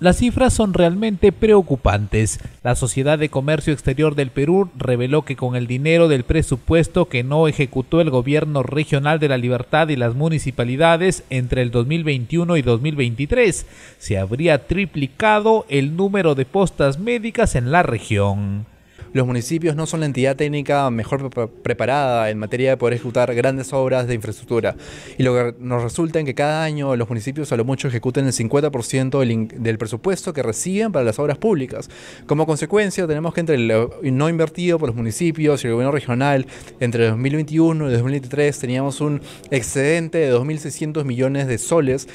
Las cifras son realmente preocupantes. La Sociedad de Comercio Exterior del Perú reveló que con el dinero del presupuesto que no ejecutó el gobierno regional de la libertad y las municipalidades entre el 2021 y 2023, se habría triplicado el número de postas médicas en la región los municipios no son la entidad técnica mejor preparada en materia de poder ejecutar grandes obras de infraestructura. Y lo que nos resulta en que cada año los municipios a lo mucho ejecuten el 50% del, presupuesto que reciben para las obras públicas. Como consecuencia, tenemos que entre lo no invertido por los municipios y el gobierno regional, entre 2021 y 2023 teníamos un excedente de 2.600 millones de soles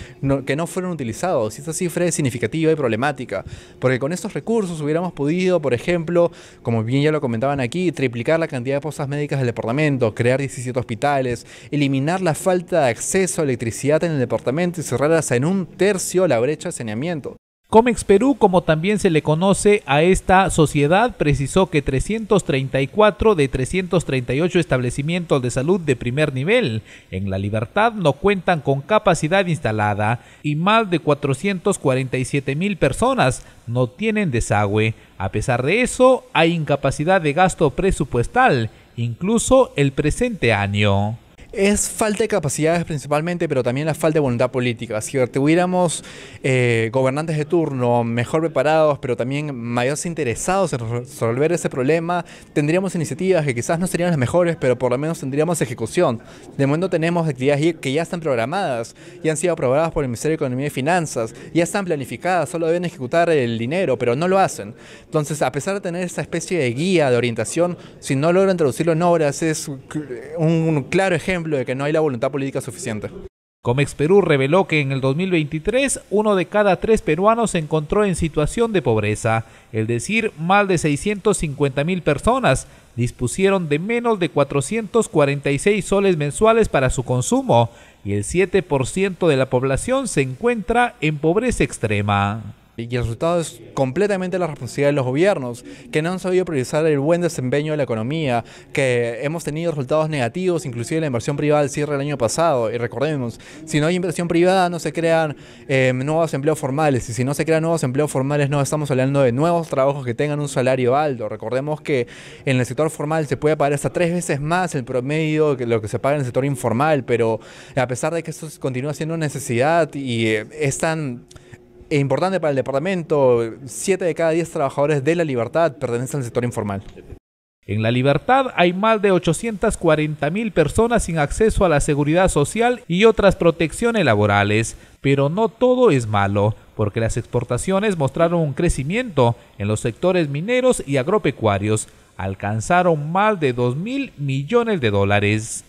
que no fueron utilizados. Y esta cifra es significativa y problemática, porque con estos recursos hubiéramos podido, por ejemplo, como bien ya lo comentaban aquí, triplicar la cantidad de postas médicas del departamento, crear 17 hospitales, eliminar la falta de acceso a electricidad en el departamento y cerrar hasta en un tercio la brecha de saneamiento. Comex Perú, como también se le conoce a esta sociedad, precisó que 334 de 338 establecimientos de salud de primer nivel en La Libertad no cuentan con capacidad instalada y más de 447 mil personas no tienen desagüe. A pesar de eso, hay incapacidad de gasto presupuestal, incluso el presente año es falta de capacidades principalmente, pero también la falta de voluntad política. Si tuviéramos eh, gobernantes de turno mejor preparados, pero también mayores interesados en resolver ese problema, tendríamos iniciativas que quizás no serían las mejores, pero por lo menos tendríamos ejecución. De momento tenemos actividades que ya están programadas, ya han sido aprobadas por el Ministerio de Economía y Finanzas, ya están planificadas, solo deben ejecutar el dinero, pero no lo hacen. Entonces, a pesar de tener esa especie de guía, de orientación, si no logran traducirlo en obras, es un claro ejemplo de que no hay la voluntad política suficiente. Comex Perú reveló que en el 2023 uno de cada tres peruanos se encontró en situación de pobreza, es decir, más de 650 mil personas dispusieron de menos de 446 soles mensuales para su consumo y el 7% de la población se encuentra en pobreza extrema. Y el resultado es completamente la responsabilidad de los gobiernos, que no han sabido priorizar el buen desempeño de la economía, que hemos tenido resultados negativos, inclusive la inversión privada al cierre del año pasado. Y recordemos, si no hay inversión privada no se crean em, nuevos empleos formales, y si no se crean nuevos empleos formales no estamos hablando de nuevos trabajos que tengan un salario alto. Recordemos que en el sector formal se puede pagar hasta tres veces más el promedio que lo que se paga en el sector informal, pero a pesar de que esto continúa siendo una necesidad y eh, es tan es importante para el departamento. 7 de cada 10 trabajadores de La Libertad pertenecen al sector informal. En La Libertad hay más de 840 mil personas sin acceso a la seguridad social y otras protecciones laborales, pero no todo es malo, porque las exportaciones mostraron un crecimiento en los sectores mineros y agropecuarios, alcanzaron más de 2 mil millones de dólares.